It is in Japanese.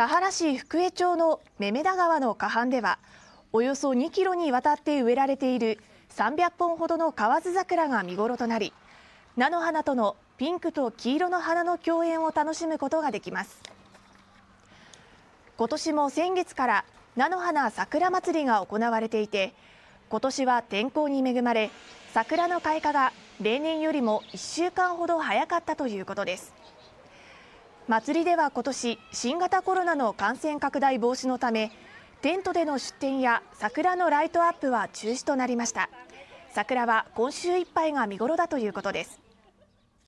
田原市福江町のめめ田川の河畔ではおよそ2キロにわたって植えられている300本ほどの河津桜が見頃となり菜の花とのピンクと黄色の花の共演を楽しむことができます今年も先月から菜の花桜まつりが行われていて今年は天候に恵まれ桜の開花が例年よりも1週間ほど早かったということです祭りでは今年新型コロナの感染拡大防止のためテントでの出店や桜のライトアップは中止となりました桜は今週いっぱいが見頃だということです